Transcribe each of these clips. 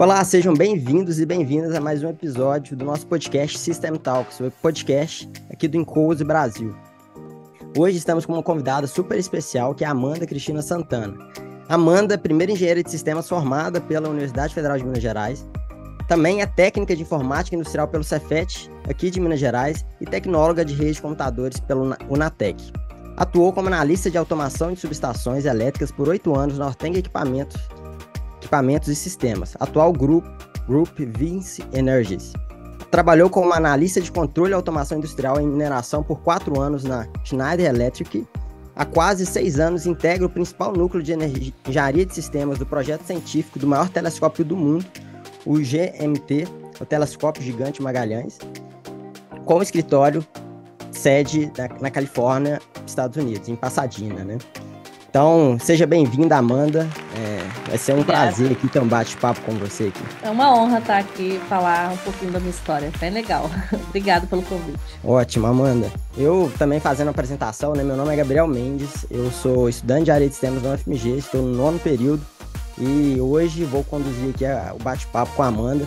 Olá, sejam bem-vindos e bem-vindas a mais um episódio do nosso podcast System Talks, o podcast aqui do Encose Brasil. Hoje estamos com uma convidada super especial que é a Amanda Cristina Santana. Amanda, é primeira engenheira de sistemas formada pela Universidade Federal de Minas Gerais, também é técnica de informática industrial pelo Cefet, aqui de Minas Gerais, e tecnóloga de redes de computadores pelo Unatec. Atuou como analista de automação de subestações elétricas por oito anos na Ortega Equipamentos equipamentos e sistemas, atual Group, Group Vince Energies. Trabalhou como analista de controle e automação industrial em mineração por quatro anos na Schneider Electric. Há quase seis anos integra o principal núcleo de engenharia de sistemas do projeto científico do maior telescópio do mundo, o GMT, o Telescópio Gigante Magalhães, com o escritório sede na, na Califórnia, Estados Unidos, em Pasadena, né? Então, seja bem-vinda, Amanda. É, Vai ser um Obrigada. prazer aqui ter um bate-papo com você aqui. É uma honra estar aqui falar um pouquinho da minha história. Foi tá legal. Obrigado pelo convite. Ótimo, Amanda. Eu também fazendo a apresentação, né? Meu nome é Gabriel Mendes, eu sou estudante de área de sistemas da UFMG, estou no nono período e hoje vou conduzir aqui o bate-papo com a Amanda,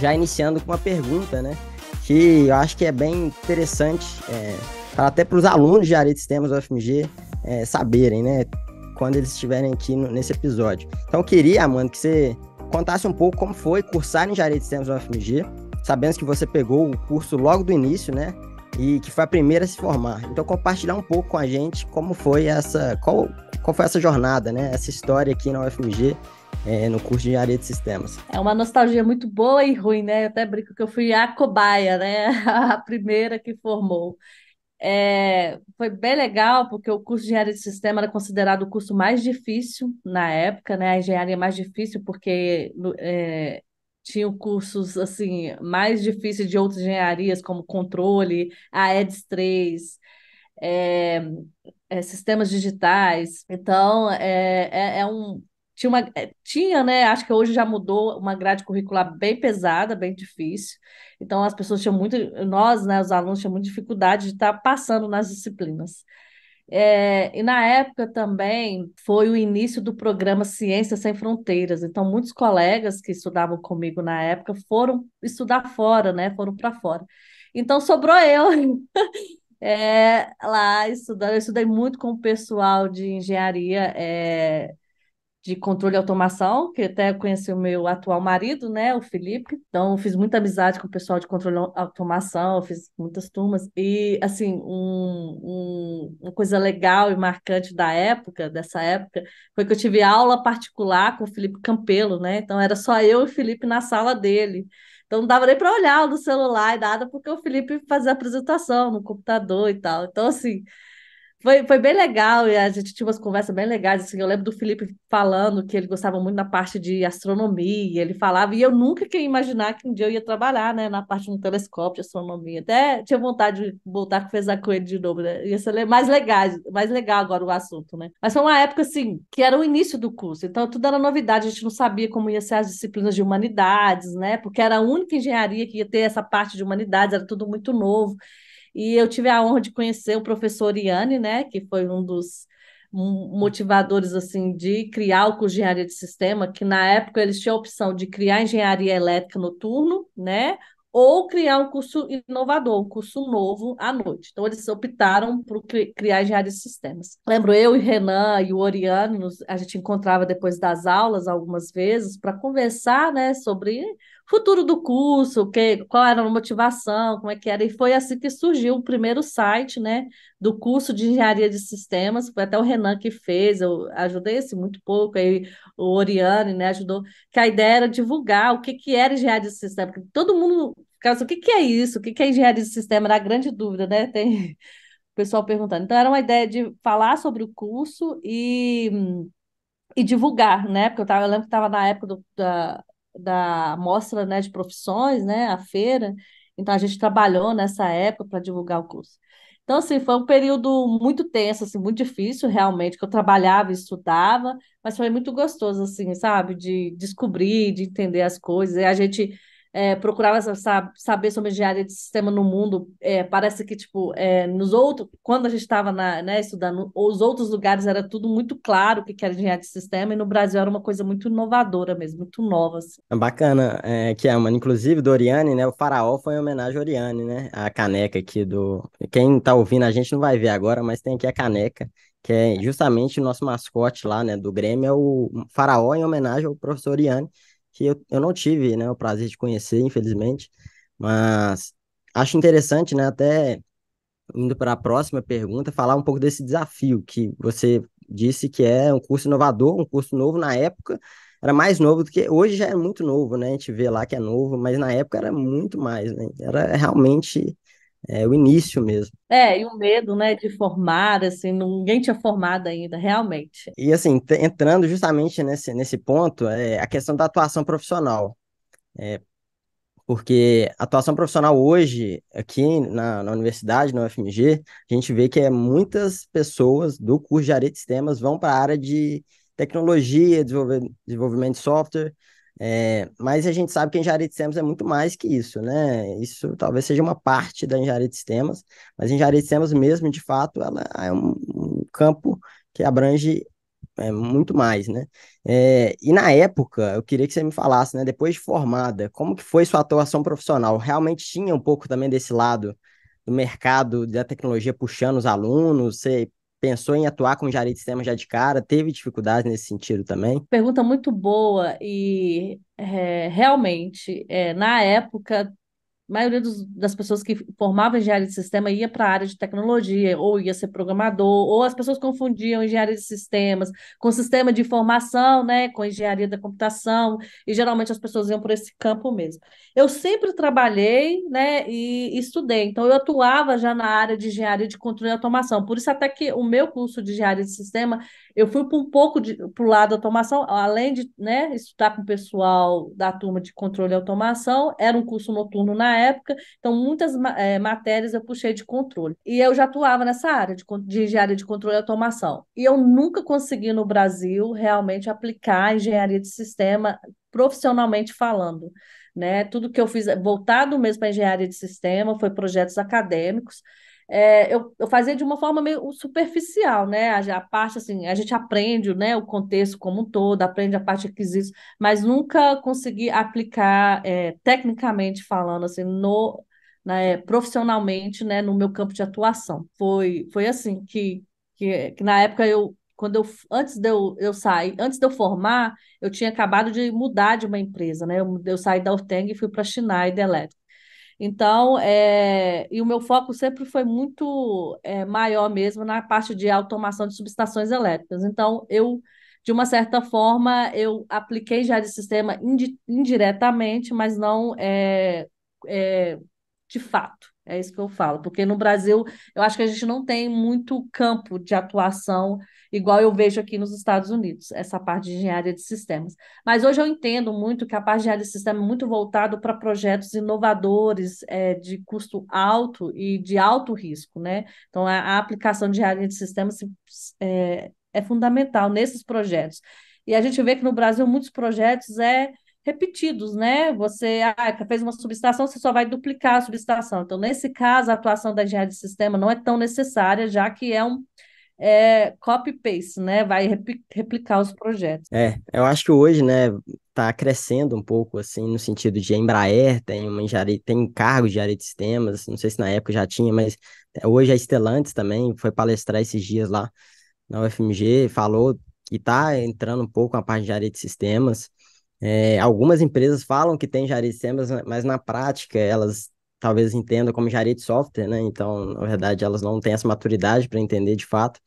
já iniciando com uma pergunta, né? Que eu acho que é bem interessante, é, até para os alunos de área de sistemas da UFMG é, saberem, né? quando eles estiverem aqui no, nesse episódio. Então, eu queria, Amanda, que você contasse um pouco como foi cursar engenharia de sistemas na UFMG. sabendo que você pegou o curso logo do início, né? E que foi a primeira a se formar. Então, compartilhar um pouco com a gente como foi essa, qual, qual foi essa jornada, né? Essa história aqui na UFMG é, no curso de engenharia de sistemas. É uma nostalgia muito boa e ruim, né? Eu até brinco que eu fui a cobaia, né? A primeira que formou. É, foi bem legal, porque o curso de engenharia de sistema era considerado o curso mais difícil na época, né? A engenharia é mais difícil, porque é, tinham cursos assim mais difíceis de outras engenharias, como controle, aedes 3, é, é, sistemas digitais. Então, é, é, é, um, tinha, uma, eh, tinha, né? Acho que hoje já mudou uma grade curricular bem pesada, bem difícil. Então, as pessoas tinham muito, nós, né, os alunos, tinham muita dificuldade de estar passando nas disciplinas. É, e na época também foi o início do programa Ciências Sem Fronteiras. Então, muitos colegas que estudavam comigo na época foram estudar fora, né? Foram para fora. Então, sobrou eu é, lá estudando. Eu estudei muito com o pessoal de engenharia é, de controle e automação, que até conheci o meu atual marido, né, o Felipe. Então, fiz muita amizade com o pessoal de controle e automação, fiz muitas turmas. E, assim, um, um, uma coisa legal e marcante da época, dessa época, foi que eu tive aula particular com o Felipe Campelo, né? Então, era só eu e o Felipe na sala dele. Então, não dava nem para olhar no celular e nada, porque o Felipe fazia apresentação no computador e tal. Então, assim, foi, foi bem legal, e a gente tinha umas conversas bem legais. Assim, eu lembro do Felipe falando que ele gostava muito da parte de astronomia, ele falava, e eu nunca queria imaginar que um dia eu ia trabalhar né, na parte de um telescópio de astronomia. Até tinha vontade de voltar com conversar a coisa de novo, né? Ia ser mais legal, mais legal agora o assunto, né? Mas foi uma época assim que era o início do curso, então tudo era novidade, a gente não sabia como ia ser as disciplinas de humanidades, né? Porque era a única engenharia que ia ter essa parte de humanidades, era tudo muito novo. E eu tive a honra de conhecer o professor Iane, né, que foi um dos motivadores assim de criar o curso de engenharia de sistema, que na época eles tinham a opção de criar engenharia elétrica noturno, né, ou criar um curso inovador, um curso novo à noite. Então, eles optaram por criar engenharia de sistemas. Lembro eu e Renan e o Oriano, a gente encontrava depois das aulas algumas vezes para conversar né, sobre futuro do curso, que, qual era a motivação, como é que era. E foi assim que surgiu o primeiro site né, do curso de engenharia de sistemas, foi até o Renan que fez, eu ajudei esse assim, muito pouco, aí o Oriane né, ajudou, que a ideia era divulgar o que, que era engenharia de sistemas, porque todo mundo ficava assim, o que, que é isso? O que, que é engenharia de sistemas? Era a grande dúvida, né? Tem o pessoal perguntando. Então, era uma ideia de falar sobre o curso e e divulgar, né? Porque eu, tava, eu lembro que estava na época do, da, da mostra né, de profissões, né, a feira. Então a gente trabalhou nessa época para divulgar o curso. Então, assim, foi um período muito tenso, assim, muito difícil, realmente, que eu trabalhava e estudava, mas foi muito gostoso, assim, sabe, de descobrir, de entender as coisas. E a gente é, procurava saber sobre engenharia de sistema no mundo. É, parece que, tipo, é, nos outros, quando a gente estava né, estudando, os outros lugares era tudo muito claro o que era engenharia de sistema, e no Brasil era uma coisa muito inovadora mesmo, muito nova. Assim. É bacana, é, que é uma, inclusive do Oriane, né? O faraó foi em homenagem a Oriane, né? A caneca aqui do. Quem tá ouvindo a gente não vai ver agora, mas tem aqui a caneca que é justamente o nosso mascote lá, né, do Grêmio, é o faraó em homenagem ao professor Oriane que eu, eu não tive né, o prazer de conhecer, infelizmente, mas acho interessante, né, até indo para a próxima pergunta, falar um pouco desse desafio que você disse que é um curso inovador, um curso novo na época, era mais novo do que hoje já é muito novo, né? A gente vê lá que é novo, mas na época era muito mais, né? Era realmente é o início mesmo. É, e o medo, né, de formar, assim, ninguém tinha formado ainda, realmente. E assim, entrando justamente nesse, nesse ponto, é a questão da atuação profissional. É, porque atuação profissional hoje, aqui na, na universidade, no UFMG, a gente vê que é, muitas pessoas do curso de área de sistemas vão para a área de tecnologia, desenvolvimento de software, é, mas a gente sabe que a engenharia de sistemas é muito mais que isso, né? Isso talvez seja uma parte da engenharia de sistemas, mas a engenharia de sistemas mesmo, de fato, ela é um, um campo que abrange é, muito mais, né? É, e na época, eu queria que você me falasse, né? Depois de formada, como que foi sua atuação profissional? Realmente tinha um pouco também desse lado do mercado da tecnologia puxando os alunos? Você pensou em atuar com engenharia de sistema já de cara? Teve dificuldades nesse sentido também? Pergunta muito boa e é, realmente, é, na época, maioria dos, das pessoas que formavam engenharia de sistema ia para a área de tecnologia, ou ia ser programador, ou as pessoas confundiam engenharia de sistemas com sistema de informação, né, com engenharia da computação, e geralmente as pessoas iam por esse campo mesmo. Eu sempre trabalhei, né, e, estudei, então eu atuava já na área de engenharia de controle e automação, por isso até que o meu curso de engenharia de sistema, eu fui por um pouco para o lado da automação, além de, né, estudar com o pessoal da turma de controle e automação, era um curso noturno na época, então muitas é, matérias eu puxei de controle. E eu já atuava nessa área de, de engenharia de controle e automação. E eu nunca consegui no Brasil realmente aplicar a engenharia de sistema profissionalmente falando. Né? Tudo que eu fiz é voltado mesmo para engenharia de sistema foi projetos acadêmicos, é, eu, eu, fazia de uma forma meio superficial, né? A, a, parte assim, a gente aprende né, o contexto como um todo, aprende a parte requisitos, mas nunca consegui aplicar é, tecnicamente falando assim no né, profissionalmente né, no meu campo de atuação. Foi, foi assim que, que, que na época eu quando eu antes de eu, eu sair, antes de eu formar, eu tinha acabado de mudar de uma empresa, né? Eu, eu saí da Ortega e fui para a Schneider Electric. Então, é, e o meu foco sempre foi muito é, maior mesmo na parte de automação de subestações elétricas. Então, eu, de uma certa forma, eu apliquei já de sistema indi indiretamente, mas não é, de fato. É isso que eu falo, porque no Brasil eu acho que a gente não tem muito campo de atuação igual eu vejo aqui nos Estados Unidos, essa parte de engenharia de sistemas. Mas hoje eu entendo muito que a parte de engenharia de sistemas é muito voltado para projetos inovadores, é, de custo alto e de alto risco, né? Então a, a aplicação de engenharia de sistemas é, é fundamental nesses projetos. E a gente vê que no Brasil muitos projetos é repetidos, né? Você ah, fez uma subestação, você só vai duplicar a subestação. Então, nesse caso, a atuação da engenharia de sistema não é tão necessária, já que é um é, copy-paste, né? Vai replicar os projetos. É, eu acho que hoje, né, tá crescendo um pouco, assim, no sentido de Embraer tem uma engenharia, tem cargo de engenharia de sistemas, não sei se na época já tinha, mas hoje a Estelantes também foi palestrar esses dias lá na UFMG, falou que tá entrando um pouco a parte de engenharia de sistemas, é, algumas empresas falam que tem Sistemas, né, mas na prática elas talvez entendam como jarete de software, né? Então, na verdade, elas não têm essa maturidade para entender de fato.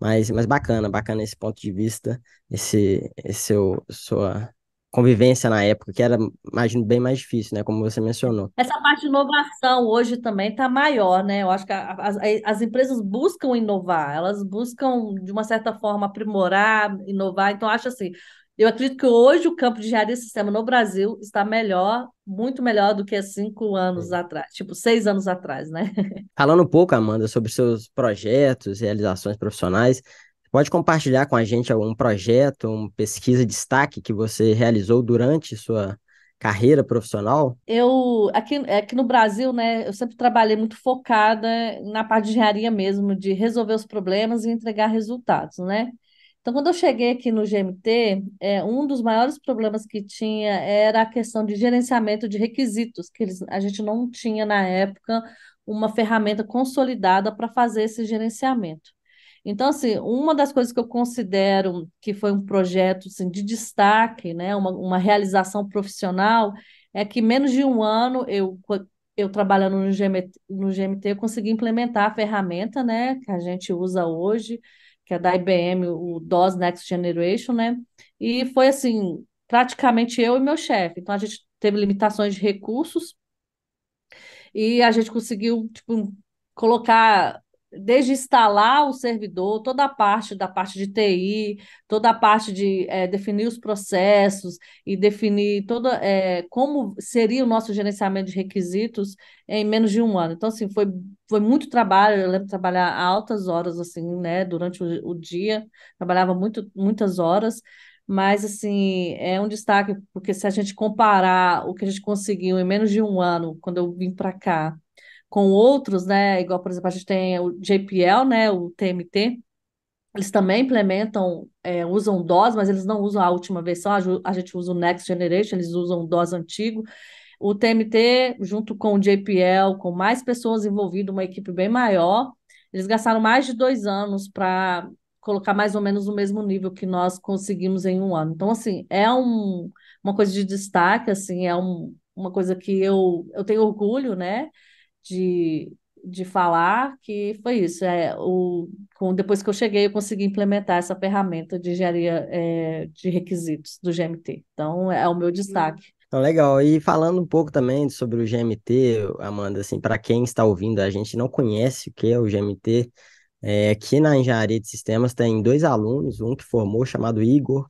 Mas, mas bacana, bacana esse ponto de vista, esse, esse seu, sua convivência na época, que era, imagino, bem mais difícil, né? Como você mencionou. Essa parte de inovação hoje também está maior, né? Eu acho que a, a, as empresas buscam inovar, elas buscam, de uma certa forma, aprimorar, inovar. Então, acho assim, eu acredito que hoje o campo de engenharia de sistema no Brasil está melhor, muito melhor do que há cinco anos atrás, tipo seis anos atrás, né? Falando um pouco, Amanda, sobre seus projetos, realizações profissionais, pode compartilhar com a gente algum projeto, uma pesquisa de destaque que você realizou durante sua carreira profissional? Eu, aqui, aqui é no Brasil, né, eu sempre trabalhei muito focada na parte de engenharia mesmo, de resolver os problemas e entregar resultados, né? Então, quando eu cheguei aqui no GMT, é, um dos maiores problemas que tinha era a questão de gerenciamento de requisitos, que eles, a gente não tinha na época uma ferramenta consolidada para fazer esse gerenciamento. Então, assim, uma das coisas que eu considero que foi um projeto assim, de destaque, né, uma, uma realização profissional, é que menos de um ano eu eu trabalhando no GMT, no GMT, eu consegui implementar a ferramenta, né, que a gente usa hoje, que é da IBM, o DOS Next Generation, né? E foi assim, praticamente eu e meu chefe. Então a gente teve limitações de recursos e a gente conseguiu tipo, colocar desde instalar o servidor, toda a parte da parte de TI, toda a parte de é, definir os processos e definir toda é, como seria o nosso gerenciamento de requisitos em menos de um ano. Então, assim, foi, foi muito trabalho, eu lembro de trabalhar altas horas, assim, né, durante o, o dia, trabalhava muito, muitas horas, mas, assim, é um destaque, porque se a gente comparar o que a gente conseguiu em menos de um ano, quando eu vim para cá, com outros, né? Igual, por exemplo, a gente tem o JPL, né? O TMT. Eles também implementam, é, usam DOS, mas eles não usam a última versão. A gente usa o Next Generation, eles usam o DOS antigo. O TMT, junto com o JPL, com mais pessoas envolvidas, uma equipe bem maior, eles gastaram mais de dois anos para colocar mais ou menos o mesmo nível que nós conseguimos em um ano. Então, assim, é um, uma coisa de destaque, assim, é um, uma coisa que eu, eu tenho orgulho, né? de, de falar que foi isso. É, o, com, depois que eu cheguei, eu consegui implementar essa ferramenta de engenharia é, de requisitos do GMT. Então, é o meu destaque. Então, legal. E falando um pouco também sobre o GMT, Amanda, assim, para quem está ouvindo, a gente não conhece o que é o GMT. É, aqui na engenharia de sistemas tem dois alunos, um que formou chamado Igor,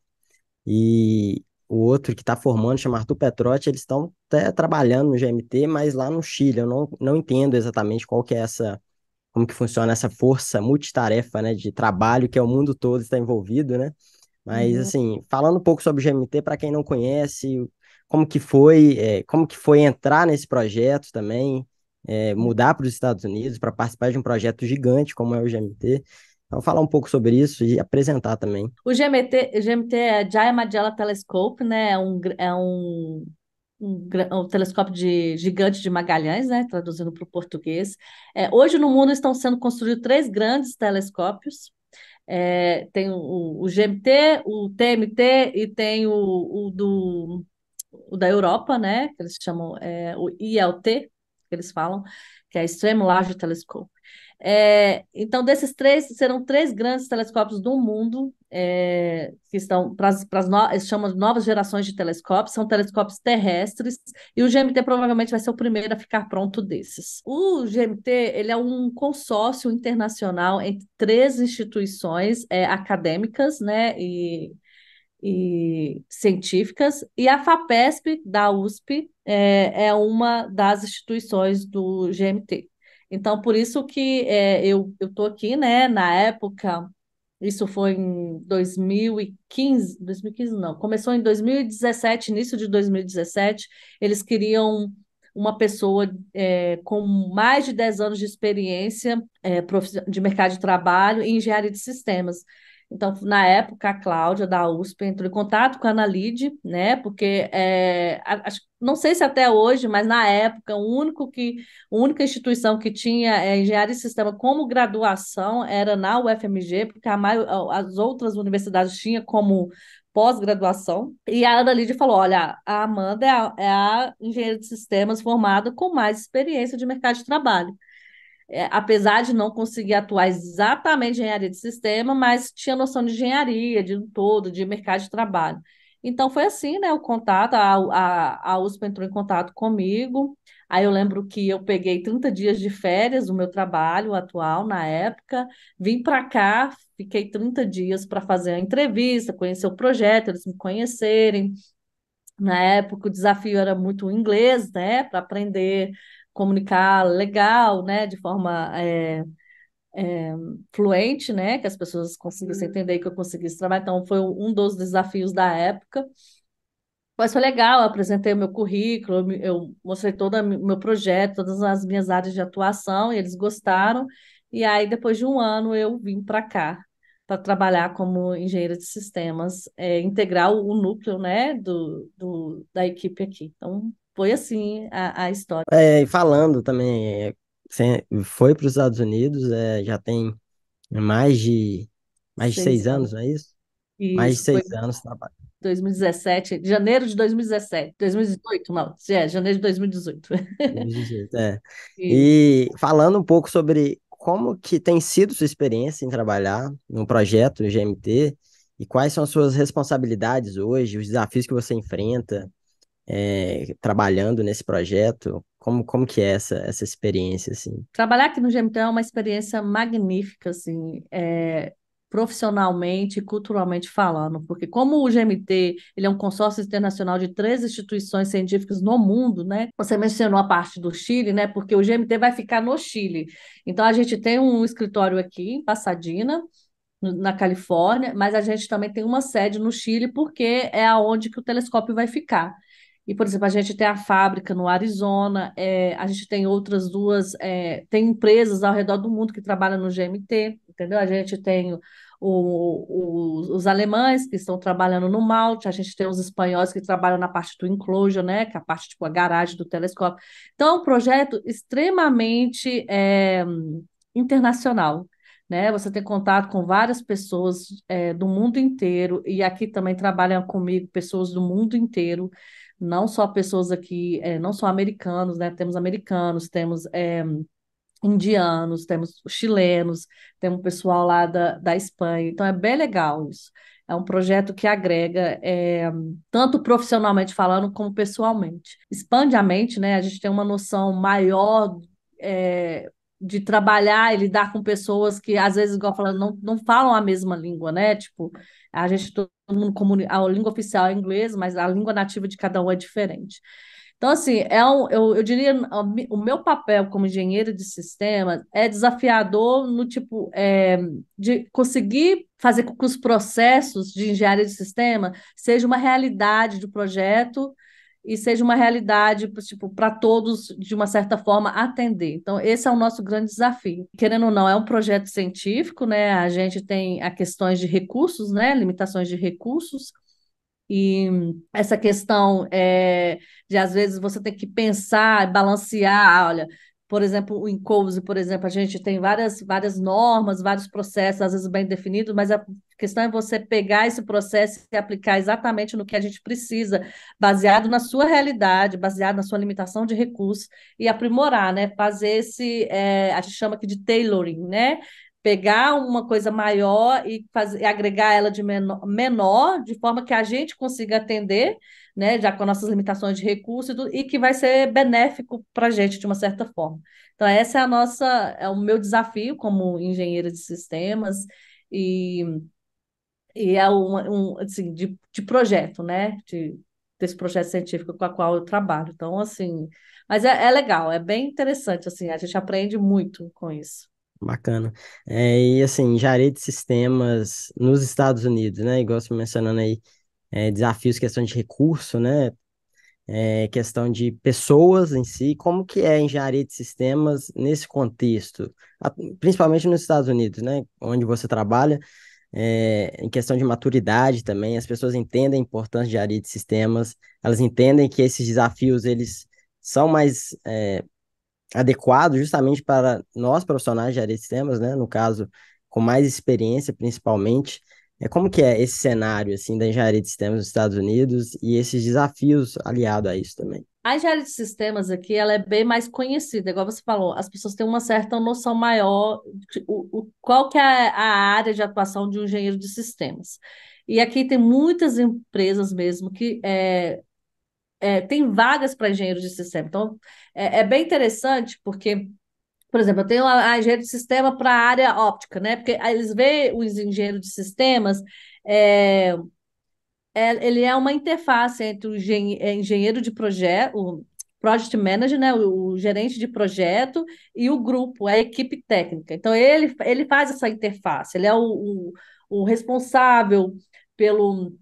e o outro que está formando, chama Arthur Petrotti, eles estão até trabalhando no GMT, mas lá no Chile. Eu não, não entendo exatamente qual que é essa, como que funciona essa força multitarefa, né, de trabalho que é o mundo todo está envolvido, né? Mas uhum. assim, falando um pouco sobre o GMT para quem não conhece, como que foi, é, como que foi entrar nesse projeto também, é, mudar para os Estados Unidos para participar de um projeto gigante como é o GMT. Então, falar um pouco sobre isso e apresentar também. O GMT, o GMT é Jaya Magella Telescope, né? É um, é um, um, é um telescópio de, gigante de Magalhães, né? Traduzindo para o português. É, hoje no mundo estão sendo construídos três grandes telescópios. É, tem o, o, GMT, o TMT e tem o, o do o da Europa, né? Que eles chamam é, o ILT, que eles falam, que é Extreme Large Telescope. É, então, desses três, serão três grandes telescópios do mundo, é, que estão para as chamam novas gerações de telescópios, são telescópios terrestres, e o GMT provavelmente vai ser o primeiro a ficar pronto desses. O GMT ele é um consórcio internacional entre três instituições é, acadêmicas né, e, e científicas, e a FAPESP da USP é, é uma das instituições do GMT. Então, por isso que é, eu estou aqui, né? Na época, isso foi em 2015, 2015 não, começou em 2017, início de 2017, eles queriam uma pessoa é, com mais de 10 anos de experiência é, de mercado de trabalho em engenharia de sistemas. Então, na época, a Cláudia da USP entrou em contato com a Analide, né? Porque é, acho, não sei se até hoje, mas na época, o único que, a única instituição que tinha é, engenharia de sistema como graduação era na UFMG, porque maior, as outras universidades tinham como pós-graduação. E a Ana Lide falou: olha, a Amanda é a, é a, engenheira de sistemas formada com mais experiência de mercado de trabalho é, apesar de não conseguir atuar exatamente em engenharia de sistema, mas tinha noção de engenharia, de um todo, de mercado de trabalho. Então foi assim, né? O contato, a, a, a USP entrou em contato comigo. Aí eu lembro que eu peguei 30 dias de férias do meu trabalho atual na época, vim para cá, fiquei 30 dias para fazer a entrevista, conhecer o projeto, eles me conhecerem. Na época o desafio era muito inglês, né? Para aprender comunicar legal, né, de forma é, é, fluente, né, que as pessoas conseguissem entender que eu conseguisse trabalhar. Então, foi um dos desafios da época. Mas foi legal, apresentei o meu currículo, eu mostrei todo o meu projeto, todas as minhas áreas de atuação, e eles gostaram. E aí, depois de um ano, eu vim para cá para trabalhar como engenheira de sistemas, é, eh, integrar o, o núcleo né, do, do, da equipe aqui. Então, foi assim a, a história. É, falando também, é, foi para os Estados Unidos, é, já tem mais de, mais seis de seis anos, anos, não é isso? isso mais de seis foi... anos trabalhando. 2017, janeiro de 2017, 2018, não, é, janeiro de 2018. 2018 é. E falando um pouco sobre como que tem sido sua experiência em trabalhar no projeto GMT e quais são as suas responsabilidades hoje, os desafios que você enfrenta, é, trabalhando nesse projeto? Como, como que é essa, essa experiência, assim? Trabalhar aqui no GMT é uma experiência magnífica, assim, é, profissionalmente e culturalmente falando, porque como o GMT, ele é um consórcio internacional de três instituições científicas no mundo, né? Você mencionou a parte do Chile, né? Porque o GMT vai ficar no Chile. Então, a gente tem um escritório aqui em Pasadena, na Califórnia, mas a gente também tem uma sede no Chile, porque é aonde que o telescópio vai ficar. E, por exemplo, a gente tem a fábrica no Arizona, é, a gente tem outras duas, é, tem empresas ao redor do mundo que trabalham no GMT, entendeu? A gente tem o, o, os alemães que estão trabalhando no malte, a gente tem os espanhóis que trabalham na parte do enclosure, né, que é a parte, tipo, a garagem do telescópio. Então, é um projeto extremamente é, internacional, né? Você tem contato com várias pessoas é, do mundo inteiro, e aqui também trabalham comigo pessoas do mundo inteiro, não só pessoas aqui, é, não só americanos, né? Temos americanos, temos é, indianos, temos chilenos, temos pessoal lá da, da Espanha. Então é bem legal isso. É um projeto que agrega é, tanto profissionalmente falando como pessoalmente. Expande a mente, né? A gente tem uma noção maior é, de trabalhar e lidar com pessoas que às vezes, igual falando, não, não falam a mesma língua, né? Tipo, a gente mundo comuni... a língua oficial é inglês, mas a língua nativa de cada um é diferente. Então, assim, é um, eu, eu diria o meu papel como engenheiro de sistemas é desafiador no tipo é, de conseguir fazer com que os processos de engenharia de sistema sejam uma realidade do projeto e seja uma realidade tipo para todos de uma certa forma atender. Então esse é o nosso grande desafio. Querendo ou não, é um projeto científico, né? A gente tem a questões de recursos, né? Limitações de recursos e essa questão é, de às vezes você tem que pensar, balancear, ah, olha, por exemplo, o Incose, por exemplo, a gente tem várias, várias normas, vários processos, às vezes bem definidos, mas é a questão é você pegar esse processo e aplicar exatamente no que a gente precisa, baseado na sua realidade, baseado na sua limitação de recursos e aprimorar, né? Fazer esse, é, a gente chama aqui de tailoring, né? pegar uma coisa maior e, fazer, e agregar ela de menor, menor, de forma que a gente consiga atender, né, já com nossas limitações de recursos e, e que vai ser benéfico para a gente de uma certa forma. Então, essa é a nossa, é o meu desafio como engenheira de sistemas e e é um, um assim, de, de projeto, né? De, desse projeto científico com a qual eu trabalho. Então, assim, mas é, é legal, é bem interessante, assim, a gente aprende muito com isso. Bacana. É, e assim, engenharia de sistemas nos Estados Unidos, né? Igual você mencionando aí, é, desafios, questão de recurso, né? É, questão de pessoas em si, como que é a engenharia de sistemas nesse contexto, principalmente nos Estados Unidos, né? Onde você trabalha, é, em questão de maturidade também, as pessoas entendem a importância de área de sistemas, elas entendem que esses desafios eles são mais é, adequados justamente para nós profissionais de área de sistemas, né? No caso, com mais experiência, principalmente. É como que é esse cenário assim da engenharia de sistemas nos Estados Unidos e esses desafios aliados a isso também? A engenharia de sistemas aqui, ela é bem mais conhecida, igual você falou, as pessoas têm uma certa noção maior de o, o, qual que é a área de atuação de um engenheiro de sistemas. E aqui tem muitas empresas mesmo que é, é tem vagas para engenheiro de sistema. Então, é, é, bem interessante porque, por exemplo, eu tenho a, a engenheiro de sistema para a área óptica, né? Porque eles veem os engenheiros de sistemas... É, é, ele é uma interface entre o é, engenheiro de projeto, o project manager, né, o, gerente de projeto e o grupo, é a equipe técnica. Então ele, ele faz essa interface, ele é o, o, o responsável pelo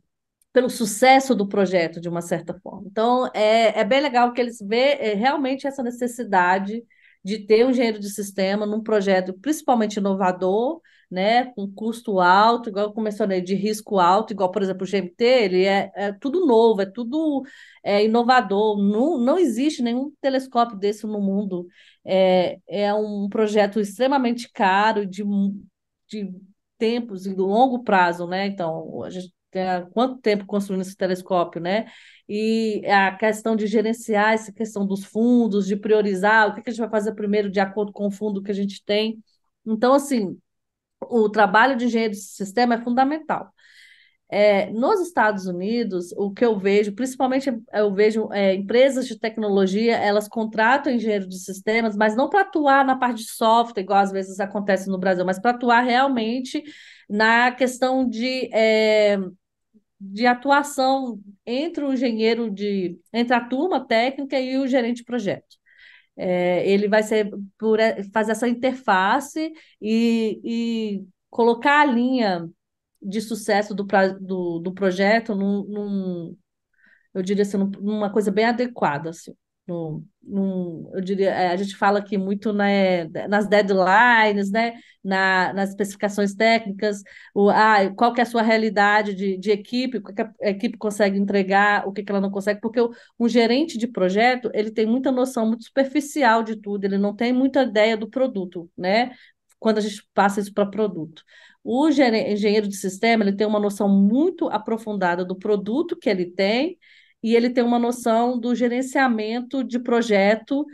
pelo sucesso do projeto, de uma certa forma. Então, é, é bem legal que eles vejam é, realmente essa necessidade de ter um engenheiro de sistema num projeto principalmente inovador né, com custo alto, igual eu mencionei, né, de risco alto, igual, por exemplo, o GMT, ele é, é tudo novo, é tudo é, inovador, não, não existe nenhum telescópio desse no mundo. É, é um projeto extremamente caro, de, de tempos e longo prazo, né? Então, a gente tem quanto tempo construindo esse telescópio, né? E a questão de gerenciar essa questão dos fundos, de priorizar o que a gente vai fazer primeiro de acordo com o fundo que a gente tem. Então, assim, o trabalho de engenheiro de sistema é fundamental. É, nos Estados Unidos, o que eu vejo, principalmente eu vejo é, empresas de tecnologia, elas contratam engenheiro de sistemas, mas não para atuar na parte de software, igual às vezes acontece no Brasil, mas para atuar realmente na questão de, é, de atuação entre o engenheiro de, entre a turma técnica e o gerente de projeto. É, ele vai ser por é, fazer essa interface e, e colocar a linha de sucesso do, do, do projeto num, num, eu diria assim, numa coisa bem adequada. Assim no, no, eu diria, é, a gente fala aqui muito né, nas deadlines, né, na, nas especificações técnicas, o, ah, qual que é a sua realidade de, de equipe, o que a equipe consegue entregar, o que, que ela não consegue, porque o, um gerente de projeto, ele tem muita noção muito superficial de tudo, ele não tem muita ideia do produto, né, quando a gente passa isso para produto. O engenheiro de sistema, ele tem uma noção muito aprofundada do produto que ele tem, e ele tem uma noção do gerenciamento de projeto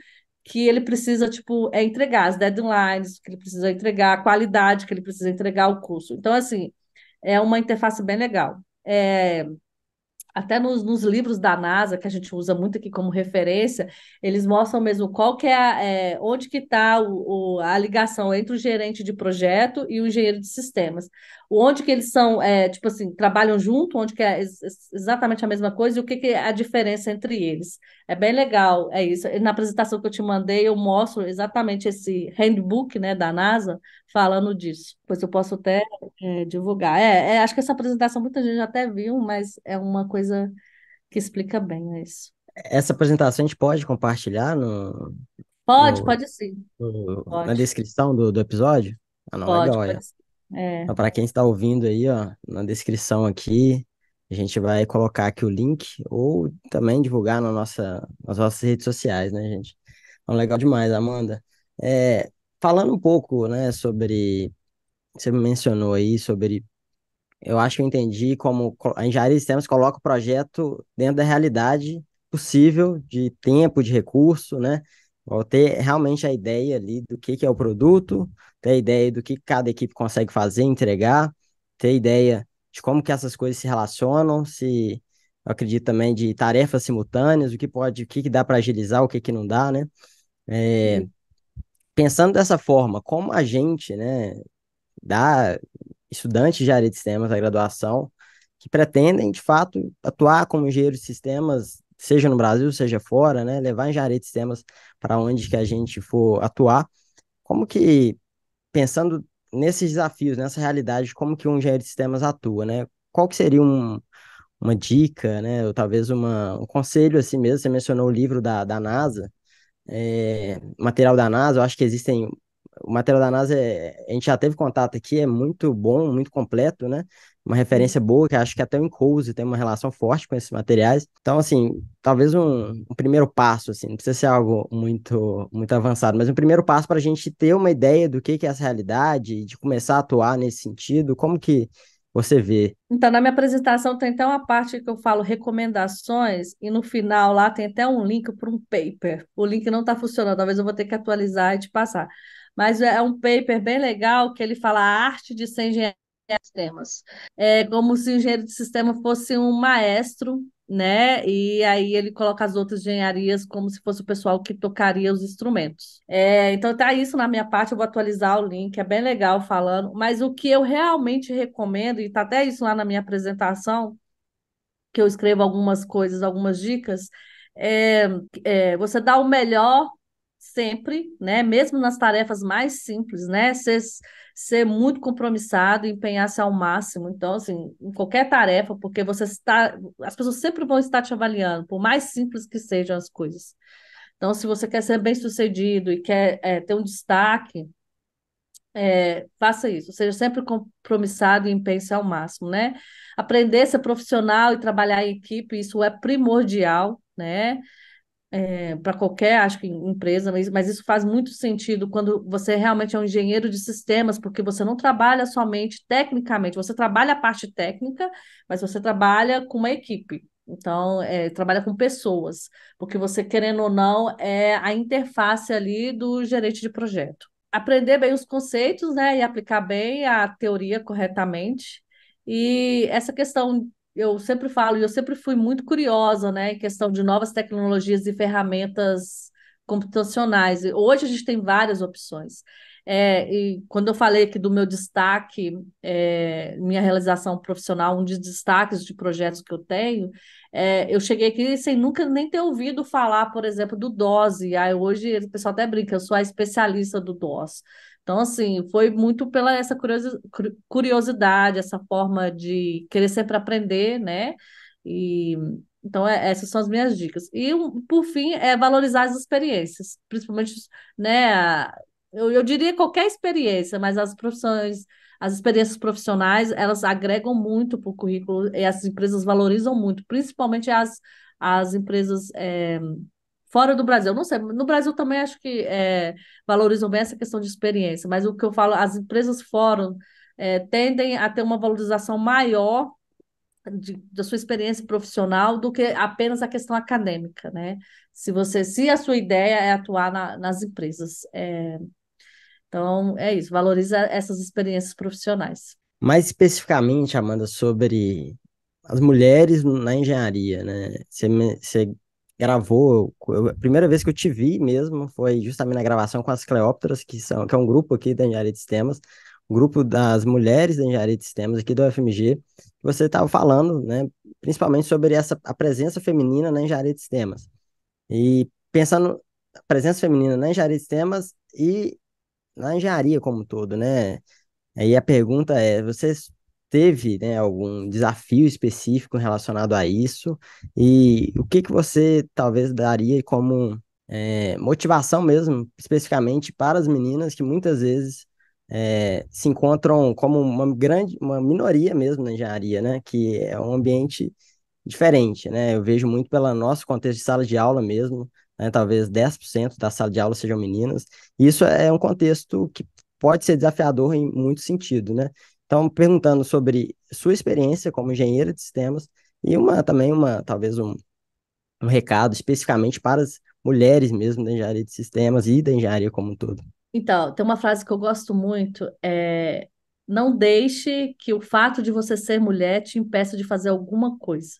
que ele precisa, tipo, é entregar, as deadlines que ele precisa entregar, a qualidade que ele precisa entregar, o curso. Então, assim, é uma interface bem legal. É, até nos, nos, livros da NASA, que a gente usa muito aqui como referência, eles mostram mesmo qual que é, é onde que está a ligação entre o gerente de projeto e o engenheiro de sistemas. Onde que eles são, é, tipo assim, trabalham junto, onde que é exatamente a mesma coisa e o que, que é a diferença entre eles. É bem legal, é isso. Na apresentação que eu te mandei, eu mostro exatamente esse handbook né, da NASA falando disso. Pois eu posso até é, divulgar. É, é, acho que essa apresentação muita gente já até viu, mas é uma coisa que explica bem é isso. Essa apresentação a gente pode compartilhar no. Pode, no, pode sim. No, pode. Na descrição do, do episódio? Ah, não, é pode, legal, pode é. Então, Para quem está ouvindo aí, ó, na descrição aqui, a gente vai colocar aqui o link ou também divulgar na nossa, nas nossas redes sociais, né, gente? Então, legal demais, Amanda. É, falando um pouco, né, sobre. Você mencionou aí sobre. Eu acho que eu entendi como a engenharia de sistemas coloca o projeto dentro da realidade possível, de tempo, de recurso, né? ter realmente a ideia ali do que, que é o produto, ter a ideia do que cada equipe consegue fazer, entregar, ter ideia de como que essas coisas se relacionam, se eu acredito também de tarefas simultâneas, o que pode, o que, que dá para agilizar, o que, que não dá, né? É, uhum. pensando dessa forma, como a gente, né, dá estudantes de área de sistemas da graduação que pretendem, de fato, atuar como engenheiro de sistemas, seja no Brasil, seja fora, né, levar engenharia de sistemas para onde que a gente for atuar, como que, pensando nesses desafios, nessa realidade, como que um engenheiro de sistemas atua, né? Qual que seria um, uma dica, né? Ou talvez uma, um conselho assim mesmo. Você mencionou o livro da, da NASA, é, material da NASA. Eu acho que existem o material da NASA, é, a gente já teve contato aqui, é muito bom, muito completo, né? Uma referência uhum. boa, que acho que até o Incose tem uma relação forte com esses materiais. Então, assim, talvez um, um, primeiro passo, assim, não precisa ser algo muito, muito avançado, mas um primeiro passo para a gente ter uma ideia do que, que é essa realidade, de começar a atuar nesse sentido, como que você vê. Então, na minha apresentação tem até uma parte que eu falo recomendações, e no final lá tem até um link para um paper. O link não está funcionando, talvez eu vou ter que atualizar e te passar mas é um paper bem legal que ele fala a arte de ser engenheiro de sistemas. É como se o engenheiro de sistema fosse um maestro, né? E aí ele coloca as outras engenharias como se fosse o pessoal que tocaria os instrumentos. É, então tá isso na minha parte, eu vou atualizar o link, é bem legal falando, mas o que eu realmente recomendo, e tá até isso lá na minha apresentação, que eu escrevo algumas coisas, algumas dicas, é, é, você dá o melhor sempre, né, mesmo nas tarefas mais simples, né, ser, ser muito compromissado, empenhar-se ao máximo. Então, assim, em qualquer tarefa, porque você está, as pessoas sempre vão estar te avaliando, por mais simples que sejam as coisas. Então, se você quer ser bem-sucedido e quer é, ter um destaque, é, faça isso, seja sempre compromissado e empenhe-se ao máximo, né? Aprender a ser profissional e trabalhar em equipe, isso é primordial, né? é, para qualquer, acho que empresa, mas, mas isso faz muito sentido quando você realmente é um engenheiro de sistemas, porque você não trabalha somente tecnicamente, você trabalha a parte técnica, mas você trabalha com uma equipe. Então, é, trabalha com pessoas, porque você, querendo ou não, é a interface ali do gerente de projeto. Aprender bem os conceitos, né, e aplicar bem a teoria corretamente. E essa questão eu sempre falo, e eu sempre fui muito curiosa, né, em questão de novas tecnologias e ferramentas computacionais. Hoje a gente tem várias opções. É, e quando eu falei aqui do meu destaque, é, minha realização profissional, um dos destaques de projetos que eu tenho, é, eu cheguei aqui sem nunca nem ter ouvido falar, por exemplo, do DOS. Aí hoje o pessoal até brinca, eu sou a especialista do DOS. Então, assim, foi muito pela essa curiosidade, essa forma de querer sempre aprender, né? E então, é, essas são as minhas dicas. E, por fim, é valorizar as experiências, principalmente, né? A, eu, eu diria qualquer experiência, mas as profissões, as experiências profissionais, elas agregam muito para o currículo e as empresas valorizam muito, principalmente as, as empresas. É, fora do Brasil. Não sei, no Brasil também acho que é, valorizam bem essa questão de experiência, mas o que eu falo, as empresas fora é, tendem a ter uma valorização maior da sua experiência profissional do que apenas a questão acadêmica, né? Se você, se a sua ideia é atuar na, nas empresas, é, então é isso, valoriza essas experiências profissionais. Mais especificamente, Amanda, sobre as mulheres na engenharia, né? você gravou, a primeira vez que eu te vi mesmo foi justamente na gravação com as Cleópteras que, são, que é um grupo aqui da Engenharia de Sistemas, um grupo das mulheres da Engenharia de Sistemas aqui do FMG. Você estava falando, né, principalmente sobre essa, a presença feminina na Engenharia de Sistemas. E pensando a presença feminina na Engenharia de Sistemas e na engenharia como um todo, né? Aí a pergunta é, vocês teve né, algum desafio específico relacionado a isso? E o que, que você talvez daria como é, motivação mesmo, especificamente para as meninas que muitas vezes é, se encontram como uma grande, uma minoria mesmo na engenharia, né? Que é um ambiente diferente, né? Eu vejo muito pelo nosso contexto de sala de aula mesmo, né? talvez 10% da sala de aula sejam meninas. Isso é um contexto que pode ser desafiador em muito sentido, né? Então, perguntando sobre sua experiência como engenheira de sistemas e uma também uma talvez um, um recado especificamente para as mulheres mesmo da engenharia de sistemas e da engenharia como um todo. Então, tem uma frase que eu gosto muito, é não deixe que o fato de você ser mulher te impeça de fazer alguma coisa.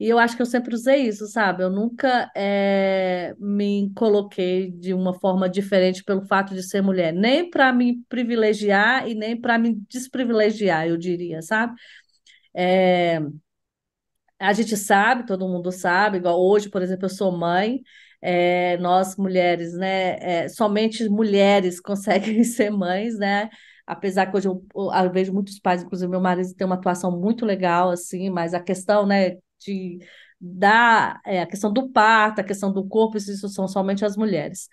E eu acho que eu sempre usei isso, sabe? Eu nunca é, me coloquei de uma forma diferente pelo fato de ser mulher, nem para me privilegiar e nem para me desprivilegiar, eu diria, sabe? É, a gente sabe, todo mundo sabe, igual hoje, por exemplo, eu sou mãe. É, nós mulheres, né? somente mulheres conseguem ser mães, né? apesar que hoje eu, eu, vejo muitos pais, inclusive meu marido tem uma atuação muito legal, assim, mas a questão, né, de dar é, a questão do parto, a questão do corpo, isso são somente as mulheres.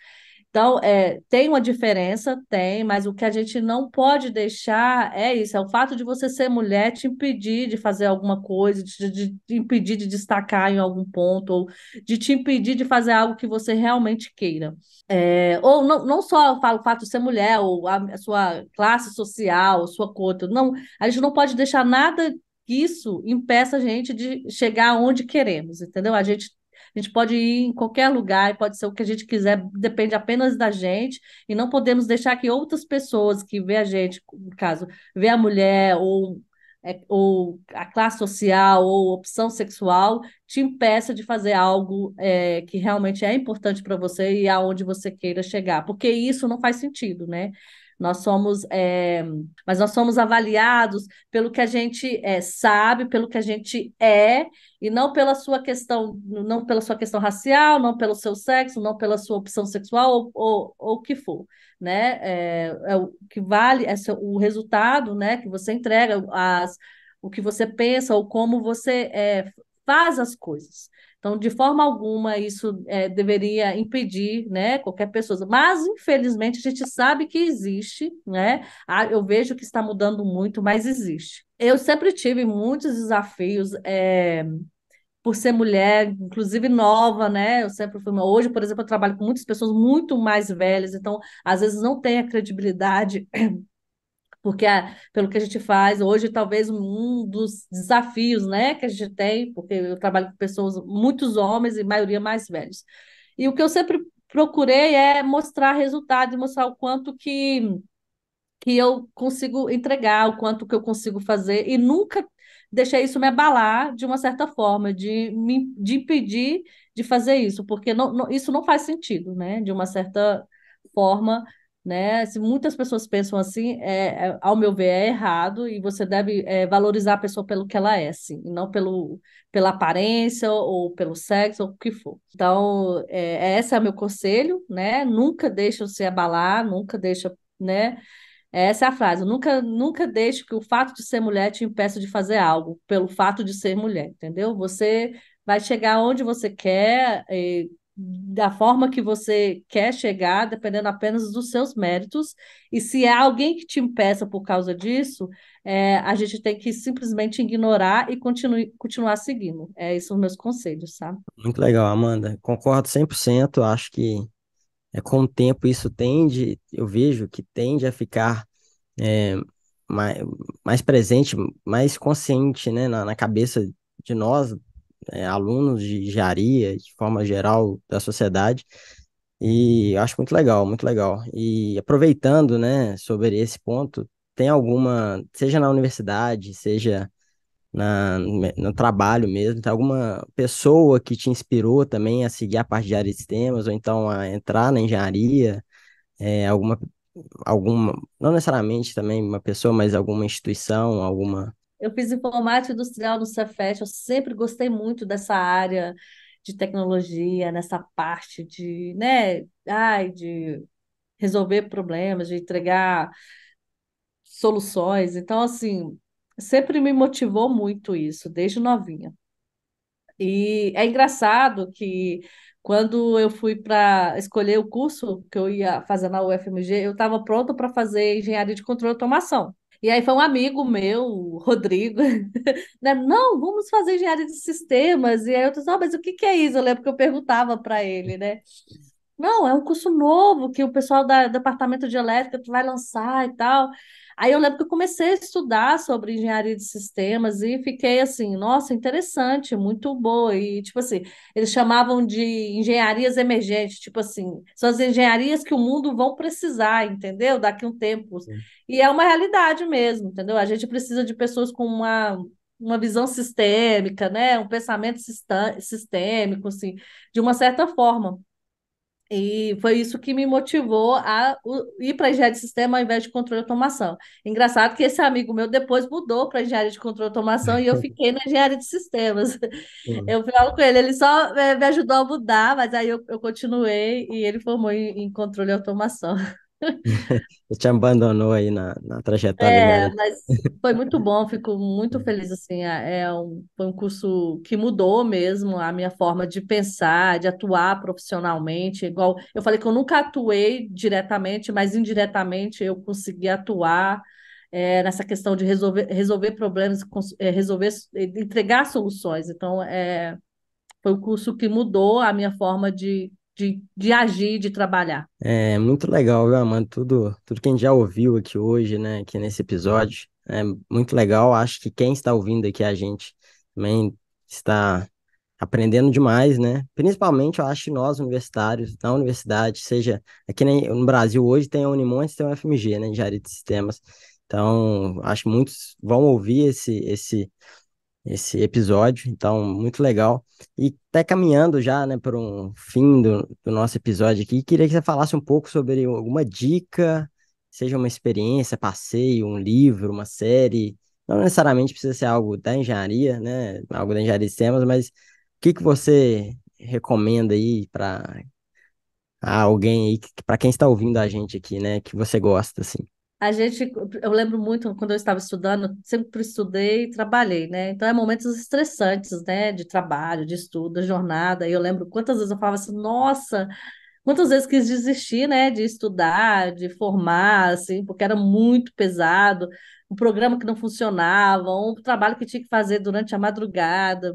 Então, é, tem uma diferença, tem, mas o que a gente não pode deixar é isso: é o fato de você ser mulher te impedir de fazer alguma coisa, de, de, te impedir de destacar em algum ponto, ou de te impedir de fazer algo que você realmente queira. É, ou não, não só o fato de ser mulher, ou a, a sua classe social, sua cota, não, a gente não pode deixar nada que isso impeça a gente de chegar onde queremos, entendeu? A gente a gente pode ir em qualquer lugar e pode ser o que a gente quiser, depende apenas da gente, e não podemos deixar que outras pessoas que vê a gente, no caso, vê a mulher ou, é, ou a classe social ou opção sexual, te impeça de fazer algo é, que realmente é importante para você e aonde você queira chegar, porque isso não faz sentido, né? Nós somos, é, mas nós somos avaliados pelo que a gente é, sabe, pelo que a gente é, e não pela sua questão, não pela sua questão racial, não pelo seu sexo, não pela sua opção sexual ou, o que for, né? É, é o que vale é o resultado, né? Que você entrega, as, o que você pensa ou como você é, faz as coisas. Então, de forma alguma, isso é, deveria impedir né, qualquer pessoa. Mas, infelizmente, a gente sabe que existe, né? Ah, eu vejo que está mudando muito, mas existe. Eu sempre tive muitos desafios. É, por ser mulher, inclusive nova, né? Eu sempre fui. Hoje, por exemplo, eu trabalho com muitas pessoas muito mais velhas, então às vezes não tem a credibilidade porque pelo que a gente faz hoje, talvez um dos desafios, né, que a gente tem, porque eu trabalho com pessoas, muitos homens e maioria mais velhos. E o que eu sempre procurei é mostrar resultado, mostrar o quanto que que eu consigo entregar, o quanto que eu consigo fazer e nunca deixei isso me abalar de uma certa forma, de me de impedir de fazer isso, porque não, não, isso não faz sentido, né, de uma certa forma né? Se muitas pessoas pensam assim, é, é, ao meu ver, é errado e você deve é, valorizar a pessoa pelo que ela é, sim, e não pelo, pela aparência ou, ou pelo sexo ou o que for. Então, é, é esse é o meu conselho, né? Nunca deixa se abalar, nunca deixa, né? Essa é a frase. Nunca, nunca deixe que o fato de ser mulher te impeça de fazer algo, pelo fato de ser mulher, entendeu? Você vai chegar onde você quer, da forma que você quer chegar, dependendo apenas dos seus méritos. E se é alguém que te impeça por causa disso, é, a gente tem que simplesmente ignorar e continue, continuar seguindo. É isso os meus conselhos, sabe? Tá? Muito legal, Amanda. Concordo 100%. Acho que é, com o tempo isso tende, eu vejo que tende a ficar é, mais, mais presente, mais consciente né, na, na cabeça de nós, é, alunos de engenharia, de forma geral, da sociedade. E acho muito legal, muito legal. E aproveitando, né, sobre esse ponto, tem alguma, seja na universidade, seja na, no trabalho mesmo, tem alguma pessoa que te inspirou também a seguir a parte de área de sistemas, ou então a entrar na engenharia, é, alguma, alguma, não necessariamente também uma pessoa, mas alguma instituição, alguma eu fiz informática industrial no Cefet, eu sempre gostei muito dessa área de tecnologia, nessa parte de, né, ai, de resolver problemas, de entregar soluções. Então, assim, sempre me motivou muito isso, desde novinha. E é engraçado que quando eu fui para escolher o curso que eu ia fazer na UFMG, eu estava pronto para fazer engenharia de controle e automação. E aí foi um amigo meu, o Rodrigo, né? Não, vamos fazer engenharia de sistemas. E aí eu disse, não, mas o que, que é isso? Eu lembro que eu perguntava para ele, né? Não, é um curso novo que o pessoal da, do departamento de elétrica vai lançar e tal. Aí eu lembro que eu comecei a estudar sobre engenharia de sistemas e fiquei assim, nossa, interessante, muito boa. E, tipo assim, eles chamavam de engenharias emergentes, tipo assim, são as engenharias que o mundo vão precisar, entendeu? Daqui a um tempo. Sim. E é uma realidade mesmo, entendeu? A gente precisa de pessoas com uma uma visão sistêmica, né? Um pensamento sistêmico, assim, de uma certa forma. E foi isso que me motivou a ir para engenharia de sistema ao invés de controle de automação. Engraçado que esse amigo meu depois mudou para engenharia de controle de automação e eu fiquei na engenharia de sistemas. Uhum. Eu falo com ele, ele só eh, me ajudou a mudar, mas aí eu, eu continuei e ele formou em, em controle de automação. te abandonou aí na, na trajetória. É, né? mas foi muito bom, fico muito feliz, assim, é, é um, foi um curso que mudou mesmo a minha forma de pensar, de atuar profissionalmente, igual, eu falei que eu nunca atuei diretamente, mas indiretamente eu consegui atuar é, nessa questão de resolver, resolver problemas, é, resolver, entregar soluções, então, é, foi um curso que mudou a minha forma de de, de agir, de trabalhar. É muito legal, viu, Amanda? Tudo, tudo que a gente já ouviu aqui hoje, né? Aqui nesse episódio. É muito legal. Acho que quem está ouvindo aqui a gente também está aprendendo demais, né? Principalmente, eu acho, nós universitários da universidade, seja aqui no Brasil hoje tem a Unimontes, tem a UFMG, né? Engenharia de Sistemas. Então, acho que muitos vão ouvir esse, esse esse episódio, então muito legal. E até caminhando já, né, para um fim do, do, nosso episódio aqui, queria que você falasse um pouco sobre alguma dica, seja uma experiência, passeio, um livro, uma série, não necessariamente precisa ser algo da engenharia, né, algo da engenharia de sistemas, mas o que que você recomenda aí para alguém aí, para quem está ouvindo a gente aqui, né, que você gosta, assim? a gente, eu lembro muito quando eu estava estudando, sempre estudei e trabalhei, né? Então é momentos estressantes, né? De trabalho, de estudo, jornada. E eu lembro quantas vezes eu falava assim, nossa, quantas vezes quis desistir, né? De estudar, de formar, assim, porque era muito pesado, um programa que não funcionava, um trabalho que tinha que fazer durante a madrugada.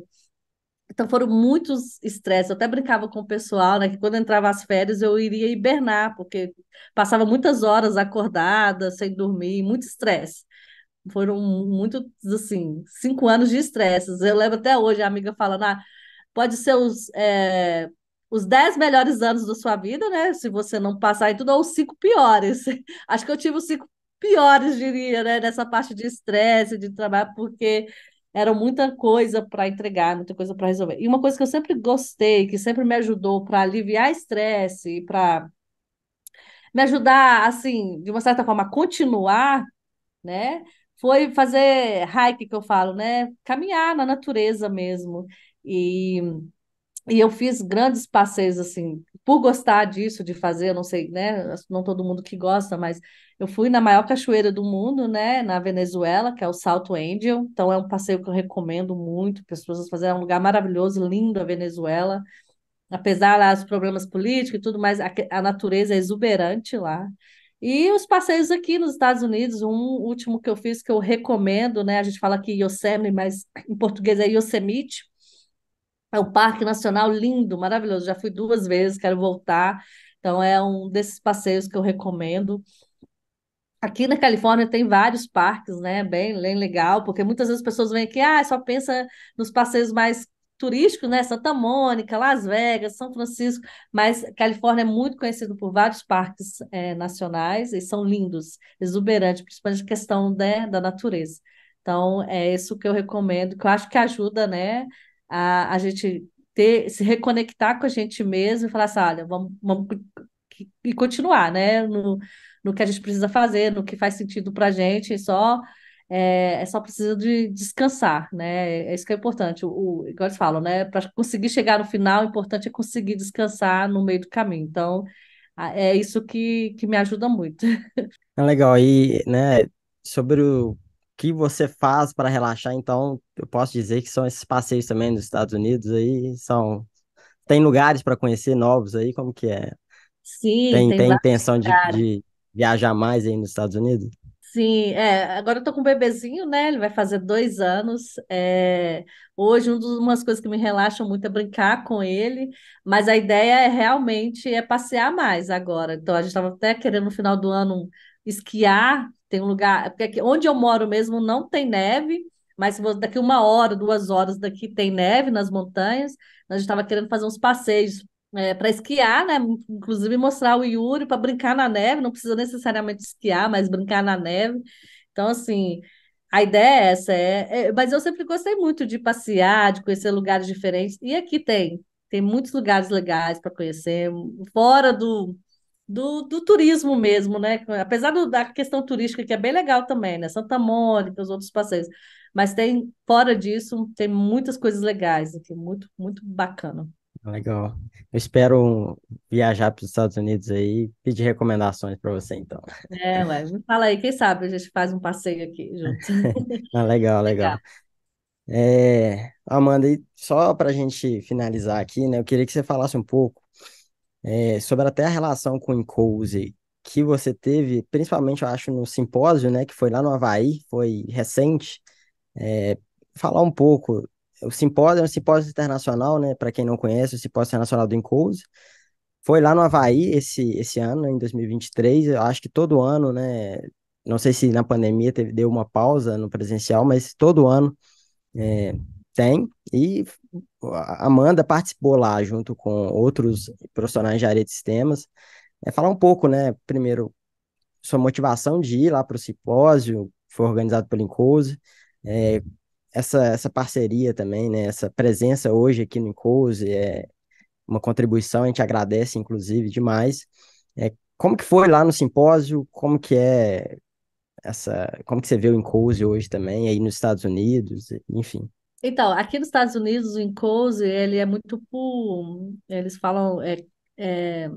Então foram muitos estresses. Eu até brincava com o pessoal, né? Que quando entrava as férias eu iria hibernar, porque passava muitas horas acordada, sem dormir, muito estresse. Foram muito, assim, cinco anos de estresses. Eu lembro até hoje a amiga falando, ah, pode ser os, é, os dez melhores anos da sua vida, né? Se você não passar em tudo, ou os cinco piores. Acho que eu tive os cinco piores, diria, né? Nessa parte de estresse, de trabalho, porque era muita coisa para entregar, muita coisa para resolver. E uma coisa que eu sempre gostei, que sempre me ajudou para aliviar estresse para me ajudar, assim, de uma certa forma, a continuar, né? Foi fazer hike, que eu falo, né? Caminhar na natureza mesmo. E e eu fiz grandes passeios, assim, por gostar disso, de fazer, eu não sei, né? Não todo mundo que gosta, mas eu fui na maior cachoeira do mundo, né? Na Venezuela, que é o Salto Angel. Então, é um passeio que eu recomendo muito, pessoas fazer É um lugar maravilhoso, lindo a Venezuela. Apesar lá dos problemas políticos e tudo mais, a, a natureza é exuberante lá. E os passeios aqui nos Estados Unidos, um último que eu fiz que eu recomendo, né? A gente fala aqui Yosemite, mas em português é Yosemite é um parque nacional lindo, maravilhoso. Já fui duas vezes, quero voltar. Então, é um desses passeios que eu recomendo. Aqui na Califórnia tem vários parques, né? Bem, bem legal, porque muitas vezes as pessoas vêm aqui, ah, só pensa nos passeios mais turísticos, né? Santa Mônica, Las Vegas, São Francisco, mas Califórnia é muito conhecido por vários parques é, nacionais e são lindos, exuberantes, principalmente a questão né, da natureza. Então, é isso que eu recomendo, que eu acho que ajuda, né, a, a gente ter, se reconectar com a gente mesmo e falar assim, olha, vamos, vamos e continuar, né? No, no que a gente precisa fazer, no que faz sentido para a gente, só é, é, só precisa de descansar, né? É isso que é importante. O, o igual eles falam, né? Para conseguir chegar no final, o importante é conseguir descansar no meio do caminho. Então, é isso que, que me ajuda muito. É legal. E, né, sobre o que você faz para relaxar. Então, eu posso dizer que são esses passeios também nos Estados Unidos aí, são tem lugares para conhecer novos aí, como que é? Sim, tem, tem, tem intenção de, de, viajar mais aí nos Estados Unidos? Sim, é, agora eu tô com um bebezinho, né? Ele vai fazer dois anos. É, hoje, uma das coisas que me relaxam muito é brincar com ele, mas a ideia é realmente é passear mais agora. Então, a gente estava até querendo no final do ano esquiar, tem um lugar. É porque aqui, onde eu moro mesmo não tem neve, mas daqui uma hora, duas horas daqui tem neve nas montanhas. A gente estava querendo fazer uns passeios é, para esquiar, né? Inclusive mostrar o Yuri para brincar na neve, não precisa necessariamente esquiar, mas brincar na neve. Então, assim, a ideia é essa. É, é, mas eu sempre gostei muito de passear, de conhecer lugares diferentes. E aqui tem, tem muitos lugares legais para conhecer, fora do, do, do turismo mesmo, né? Apesar do, da questão turística, que é bem legal também, né? Santa Mônica, os outros passeios. Mas tem, fora disso, tem muitas coisas legais aqui, muito, muito bacana. Legal. Eu espero viajar para os Estados Unidos aí pedir recomendações para você, então. É, ué, me fala aí, quem sabe a gente faz um passeio aqui junto. ah, legal, legal. legal. É, Amanda, e só para a gente finalizar aqui, né, eu queria que você falasse um pouco é, sobre até a relação com o Encose que você teve, principalmente eu acho no simpósio, né, que foi lá no Havaí, foi recente, é, falar um pouco. O simpósio é um simpósio internacional, né, para quem não conhece, o simpósio internacional do Encose. Foi lá no Havaí esse, esse ano, em 2023, eu acho que todo ano, né, não sei se na pandemia teve, deu uma pausa no presencial, mas todo ano é, tem. E a Amanda participou lá junto com outros profissionais de área de sistemas. É falar um pouco, né? Primeiro, sua motivação de ir lá para o simpósio, foi organizado pelo Incose. É, essa, essa parceria também, né? Essa presença hoje aqui no Incose é uma contribuição, a gente agradece, inclusive, demais. É, como que foi lá no simpósio? Como que é essa... Como que você vê o Incose hoje também, aí nos Estados Unidos, enfim? Então, aqui nos Estados Unidos, o Incose, ele é muito por, eles falam é, é,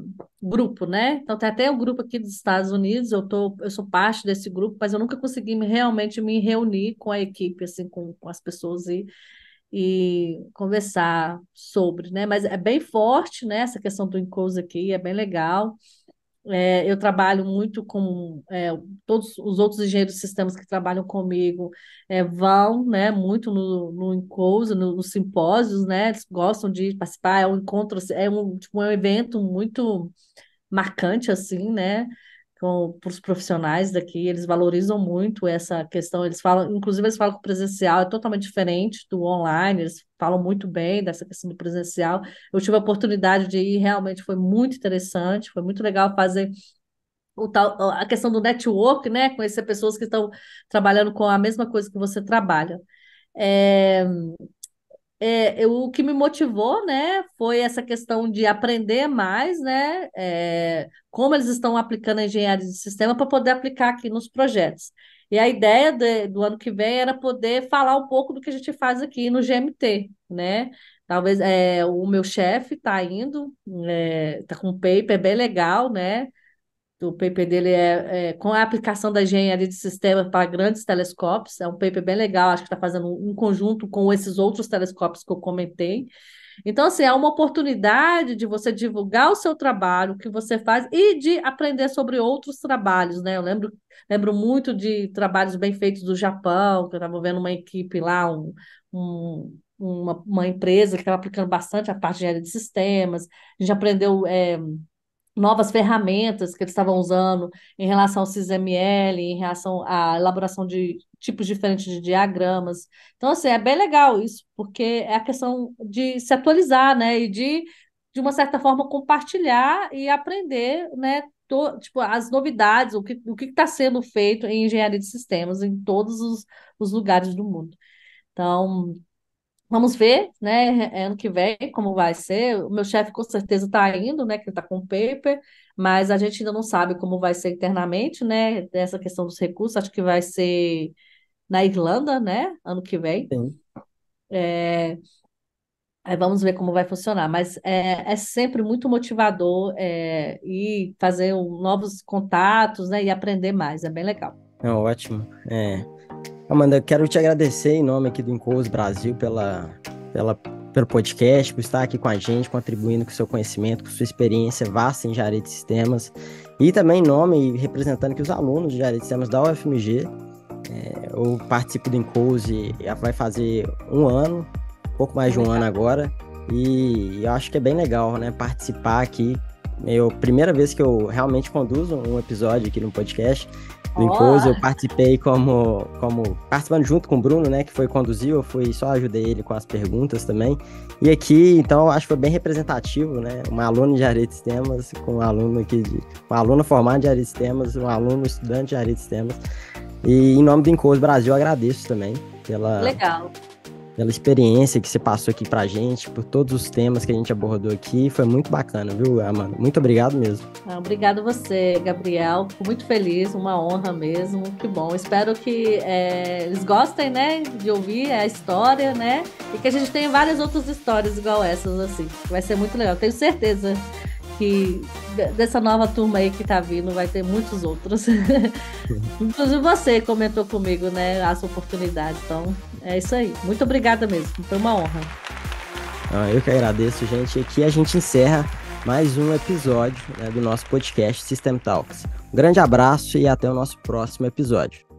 grupo, né? Então tem até um grupo aqui dos Estados Unidos, eu tô, eu sou parte desse grupo, mas eu nunca consegui me, realmente me reunir com a equipe, assim, com, com as pessoas e, e conversar sobre, né? Mas é bem forte, né? Essa questão do Incose aqui, é bem legal. É, eu trabalho muito com é, todos os outros engenheiros de sistemas que trabalham comigo é, vão né, muito no, no encontro, no, nos simpósios, né? Eles gostam de participar, é um encontro, assim, é um, tipo, um evento muito marcante, assim, né? com os profissionais daqui, eles valorizam muito essa questão, eles falam, inclusive eles falam que o presencial é totalmente diferente do online, eles falam muito bem dessa questão do presencial. Eu tive a oportunidade de ir, realmente foi muito interessante, foi muito legal fazer o tal, a questão do network, né? Conhecer pessoas que estão trabalhando com a mesma coisa que você trabalha. É, é, eu, o que me motivou, né, foi essa questão de aprender mais, né, é, como eles estão aplicando a engenharia de sistema para poder aplicar aqui nos projetos. E a ideia de, do ano que vem era poder falar um pouco do que a gente faz aqui no GMT, né? Talvez é, o meu chefe está indo, está é, com um paper bem legal, né? do paper dele é, é, com a aplicação da engenharia de sistema para grandes telescópios. É um paper bem legal, acho que está fazendo um conjunto com esses outros telescópios que eu comentei. Então, assim, é uma oportunidade de você divulgar o seu trabalho, o que você faz, e de aprender sobre outros trabalhos, né? Eu lembro, lembro muito de trabalhos bem feitos do Japão, que eu estava vendo uma equipe lá, um, um, uma, uma empresa que estava aplicando bastante a parte de engenharia de sistemas. A gente aprendeu... É, novas ferramentas que eles estavam usando em relação ao CISML, em relação à elaboração de tipos diferentes de diagramas. Então, assim, é bem legal isso, porque é a questão de se atualizar, né? E de, de uma certa forma, compartilhar e aprender, né? To, tipo, as novidades, o que o está sendo feito em engenharia de sistemas em todos os, os lugares do mundo. Então, Vamos ver, né, é, ano que vem, como vai ser. O meu chefe com certeza está indo, né, que está com o paper, mas a gente ainda não sabe como vai ser internamente, né, dessa questão dos recursos. Acho que vai ser na Irlanda, né, ano que vem. Sim. É, vamos ver como vai funcionar, mas é, é sempre muito motivador é, e fazer um, novos contatos, né, e aprender mais, é bem legal. É ótimo, é. Amanda, quero te agradecer em nome aqui do Incous Brasil pela, pela, pelo podcast, por estar aqui com a gente, contribuindo com seu conhecimento, com sua experiência vasta em engenharia de sistemas e também em nome e representando que os alunos de engenharia de sistemas da UFMG. É, eu participo do Incous e vai fazer um ano, pouco mais de um ano agora, e eu acho que é bem legal, né, participar aqui eu é primeira vez que eu realmente conduzo um episódio aqui no podcast do Eu participei como, como participando junto com o Bruno, né, que foi conduzir. eu fui só ajudei ele com as perguntas também. E aqui, então, acho que foi bem representativo, né? Uma aluna de área de sistemas com um aluno aqui de uma aluna formada de área de sistemas, um aluno estudante de área de sistemas. E em nome do Encoso Brasil, agradeço também pela Legal pela experiência que você passou aqui pra gente, por todos os temas que a gente abordou aqui. Foi muito bacana, viu, Amanda? Muito obrigado mesmo. Ah, obrigado você, Gabriel. Fico muito feliz, uma honra mesmo. Que bom. Espero que é, eles gostem, né, de ouvir a história, né? E que a gente tenha várias outras histórias igual essas, assim. Vai ser muito legal, tenho certeza que dessa nova turma aí que tá vindo, vai ter muitos outros. Inclusive você comentou comigo, né, as oportunidades. Então, é isso aí. Muito obrigada mesmo, foi uma honra. Ah, eu que agradeço, gente. Aqui a gente encerra mais um episódio né, do nosso podcast System Talks. Um grande abraço e até o nosso próximo episódio.